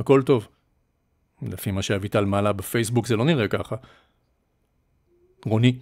הכל טוב. לפי מה שאביטל מעלה בפייסבוק זה לא נראה ככה. רוני.